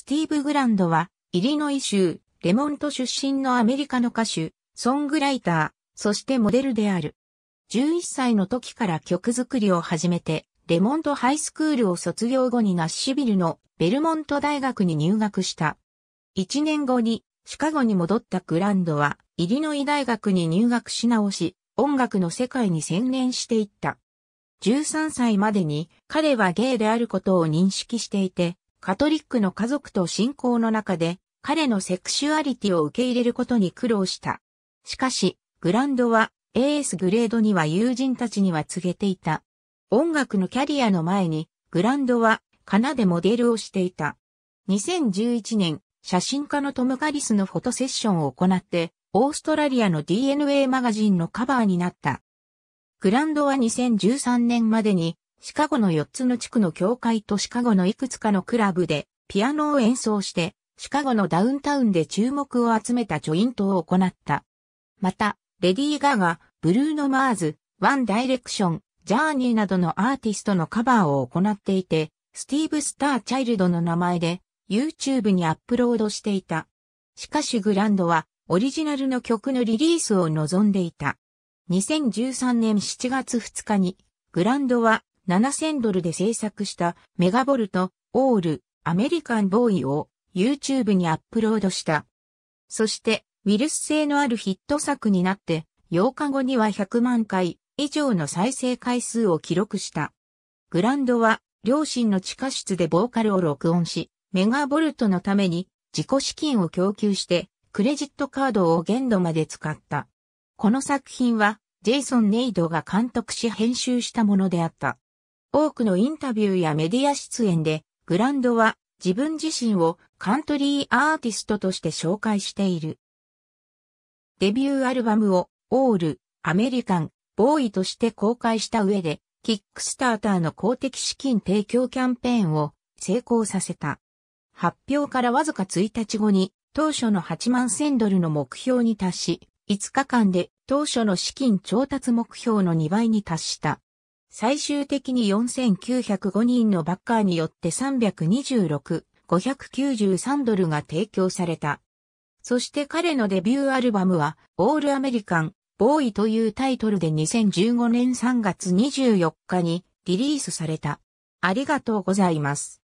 スティーブ・グランドは、イリノイ州、レモント出身のアメリカの歌手、ソングライター、そしてモデルである。11歳の時から曲作りを始めて、レモントハイスクールを卒業後にナッシビルのベルモント大学に入学した。1年後にシカゴに戻ったグランドは、イリノイ大学に入学し直し、音楽の世界に専念していった。13歳までに彼はゲイであることを認識していて、カトリックの家族と信仰の中で、彼のセクシュアリティを受け入れることに苦労した。しかし、グランドは、AS グレードには友人たちには告げていた。音楽のキャリアの前に、グランドは、カナでモデルをしていた。2011年、写真家のトム・カリスのフォトセッションを行って、オーストラリアの DNA マガジンのカバーになった。グランドは2013年までにシカゴの4つの地区の教会とシカゴのいくつかのクラブでピアノを演奏して、シカゴのダウンタウンで注目を集めたジョイントを行った。また、レディー・ガガ、ブルーノ・マーズ、ワン・ダイレクション、ジャーニーなどのアーティストのカバーを行っていて、スティーブ・スター・チャイルドの名前で YouTube にアップロードしていた。しかしグランドはオリジナルの曲のリリースを望んでいた。2013年7月2日にグランドは7000ドルで制作したメガボルト、オール、アメリカンボーイを YouTube にアップロードした。そして、ウイルス性のあるヒット作になって、8日後には100万回以上の再生回数を記録した。グランドは、両親の地下室でボーカルを録音し、メガボルトのために自己資金を供給して、クレジットカードを限度まで使った。この作品は、ジェイソン・ネイドが監督し編集したものであった。多くのインタビューやメディア出演で、グランドは自分自身をカントリーアーティストとして紹介している。デビューアルバムをオール、アメリカン、ボーイとして公開した上で、キックスターターの公的資金提供キャンペーンを成功させた。発表からわずか1日後に、当初の8万1000ドルの目標に達し、5日間で当初の資金調達目標の2倍に達した。最終的に4905人のバッカーによって326、593ドルが提供された。そして彼のデビューアルバムは、オールアメリカン、ボーイというタイトルで2015年3月24日にリリースされた。ありがとうございます。